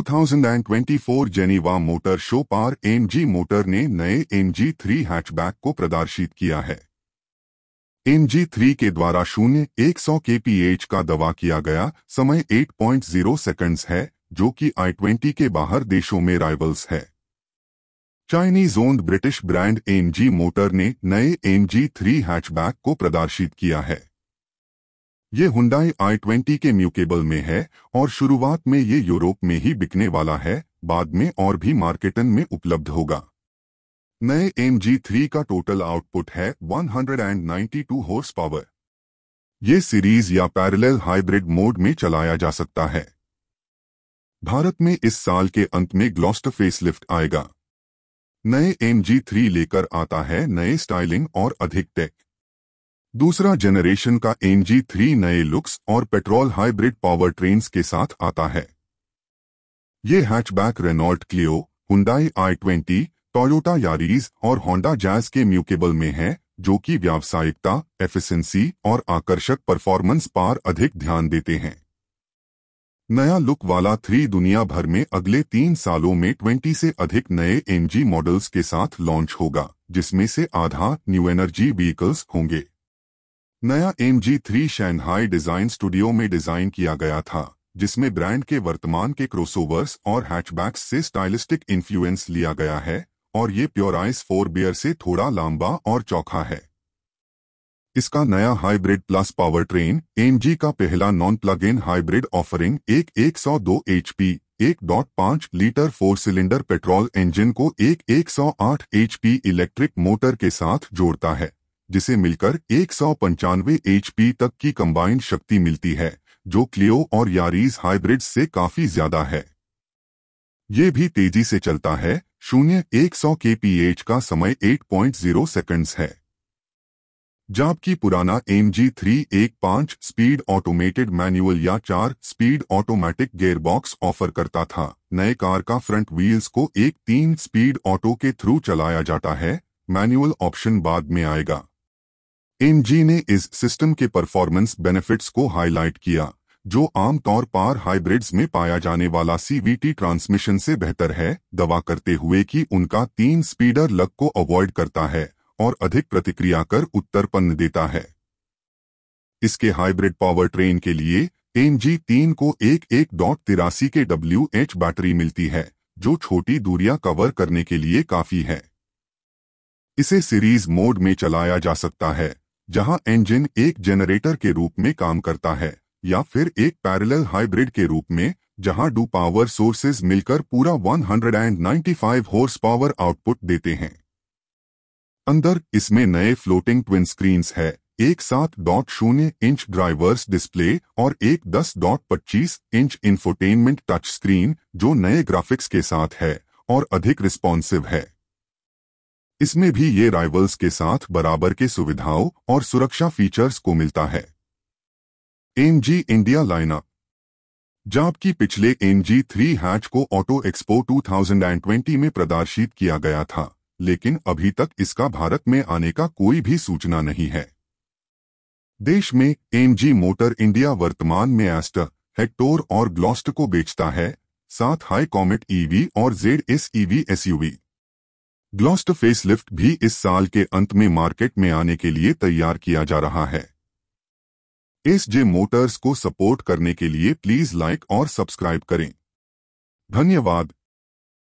2024 Geneva motor show पार MG motor ने नए एमजी थ्री हैचबैक को प्रदर्शित किया है एमजी थ्री के द्वारा शून्य एक सौ केपीएच का दवा किया गया समय 8.0 पॉइंट है जो कि आई ट्वेंटी के बाहर देशों में राइवल्स है Chinese owned British brand MG motor ने नए एमजी थ्री हैचबैक को प्रदर्शित किया है ये हुंडाई आई ट्वेंटी के म्यूकेबल में है और शुरुआत में ये यूरोप में ही बिकने वाला है बाद में और भी मार्केटन में उपलब्ध होगा नए एम जी थ्री का टोटल आउटपुट है 192 हॉर्स पावर ये सीरीज या पैरेलल हाइब्रिड मोड में चलाया जा सकता है भारत में इस साल के अंत में ग्लॉस्ट फेसलिफ्ट आएगा नए एम जी थ्री लेकर आता है नए स्टाइलिंग और अधिक टेक दूसरा जनरेशन का एनजी थ्री नए लुक्स और पेट्रोल हाइब्रिड पावर ट्रेन के साथ आता है ये hatchback Renault Clio Hyundai I twenty Toyota Yaris और होंडा जैज के म्यूकेबल में है जो कि व्यावसायिकता एफिशिएंसी और आकर्षक परफॉर्मेंस पर अधिक ध्यान देते हैं नया लुक वाला थ्री दुनिया भर में अगले तीन सालों में ट्वेंटी से अधिक नए एमजी मॉडल्स के साथ लॉन्च होगा जिसमें से आधा न्यू एनर्जी व्हीकल्स होंगे नया M G three Shanghai design studio में डिजाइन किया गया था जिसमें ब्रांड के वर्तमान के क्रॉसओवर्स और हैचबैक्स से स्टाइलिस्टिक इन्फ्लुएंस लिया गया है और ये प्योराइस फोर बियर से थोड़ा लंबा और चौखा है इसका नया hybrid plus power train M का पहला non plug in hybrid offering एक एक सौ दो एच पी एक डॉट पांच litre four cylinder petrol engine को एक एक सौ एच पी इलेक्ट्रिक मोटर के साथ जोड़ता है जिसे मिलकर एक सौ पंचानवे एचपी तक की कंबाइंड शक्ति मिलती है जो क्लियो और यारीज हाइब्रिड से काफी ज्यादा है ये भी तेजी से चलता है शून्य एक सौ के का समय 8.0 सेकेंड्स है जबकि पुराना एम जी थ्री एक पांच स्पीड ऑटोमेटेड मैनुअल या चार स्पीड ऑटोमेटिक गेयरबॉक्स ऑफर करता था नए कार का फ्रंट व्हील्स को एक तीन स्पीड ऑटो के थ्रू चलाया जाता है मैनुअल ऑप्शन बाद में आएगा एमजी ने इस सिस्टम के परफॉर्मेंस बेनिफिट्स को हाईलाइट किया जो आमतौर पर हाइब्रिड्स में पाया जाने वाला सीवीटी ट्रांसमिशन से बेहतर है दवा करते हुए कि उनका तीन स्पीडर लग को अवॉइड करता है और अधिक प्रतिक्रिया कर उत्तरपन्न देता है इसके हाइब्रिड पावर ट्रेन के लिए एम जी तीन को एक एक डॉट तिरासी के डब्ल्यू एच बैटरी मिलती है जो छोटी दूरियां कवर करने के लिए काफी है इसे सीरीज मोड में चलाया जा सकता है जहां इंजन एक जनरेटर के रूप में काम करता है या फिर एक पैरेलल हाइब्रिड के रूप में जहां डू पावर सोर्सेज मिलकर पूरा 195 हॉर्स पावर आउटपुट देते हैं अंदर इसमें नए फ्लोटिंग ट्विन स्क्रीन्स है एक सात डॉट शून्य इंच ड्राइवर्स डिस्प्ले और एक दस डॉट पच्चीस इंच इन्फोटेनमेंट टच स्क्रीन जो नए ग्राफिक्स के साथ है और अधिक रिस्पॉन्सिव है इसमें भी ये राइवल्स के साथ बराबर के सुविधाओं और सुरक्षा फीचर्स को मिलता है एमजी इंडिया लाइनअप जाप की पिछले एमजी थ्री हैच को ऑटो एक्सपो 2020 में प्रदर्शित किया गया था लेकिन अभी तक इसका भारत में आने का कोई भी सूचना नहीं है देश में जी मोटर इंडिया वर्तमान में एस्टर हेक्टोर और ग्लॉस्ट को बेचता है साथ हाई कॉमेट ईवी और Z S EV SUV Gloster facelift भी इस साल के अंत में मार्केट में आने के लिए तैयार किया जा रहा है एस जे मोटर्स को सपोर्ट करने के लिए प्लीज लाइक और सब्सक्राइब करें धन्यवाद